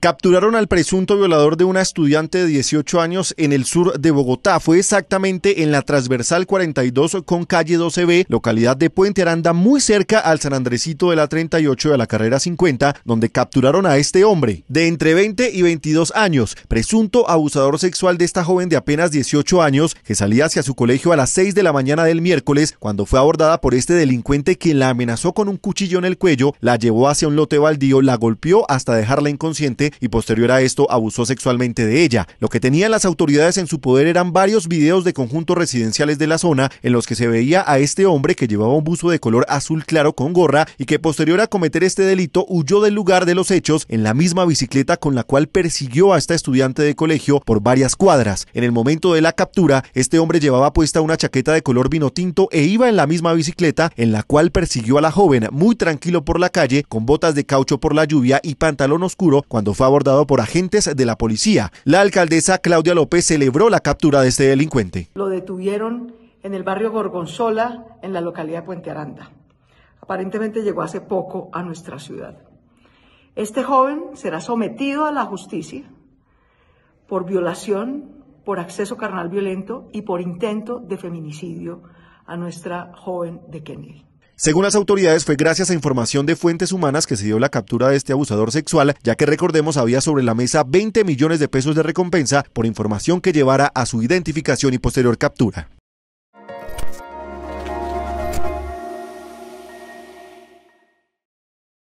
Capturaron al presunto violador de una estudiante de 18 años en el sur de Bogotá. Fue exactamente en la transversal 42 con calle 12B, localidad de Puente Aranda, muy cerca al San Andresito de la 38 de la carrera 50, donde capturaron a este hombre de entre 20 y 22 años, presunto abusador sexual de esta joven de apenas 18 años, que salía hacia su colegio a las 6 de la mañana del miércoles, cuando fue abordada por este delincuente quien la amenazó con un cuchillo en el cuello, la llevó hacia un lote baldío, la golpeó hasta dejarla inconsciente y posterior a esto abusó sexualmente de ella. Lo que tenían las autoridades en su poder eran varios videos de conjuntos residenciales de la zona en los que se veía a este hombre que llevaba un buzo de color azul claro con gorra y que posterior a cometer este delito huyó del lugar de los hechos en la misma bicicleta con la cual persiguió a esta estudiante de colegio por varias cuadras. En el momento de la captura, este hombre llevaba puesta una chaqueta de color vino tinto e iba en la misma bicicleta en la cual persiguió a la joven muy tranquilo por la calle con botas de caucho por la lluvia y pantalón oscuro cuando fue abordado por agentes de la policía. La alcaldesa Claudia López celebró la captura de este delincuente. Lo detuvieron en el barrio Gorgonzola, en la localidad de Puente Aranda. Aparentemente llegó hace poco a nuestra ciudad. Este joven será sometido a la justicia por violación, por acceso carnal violento y por intento de feminicidio a nuestra joven de Kennedy. Según las autoridades, fue gracias a información de fuentes humanas que se dio la captura de este abusador sexual, ya que recordemos había sobre la mesa 20 millones de pesos de recompensa por información que llevara a su identificación y posterior captura.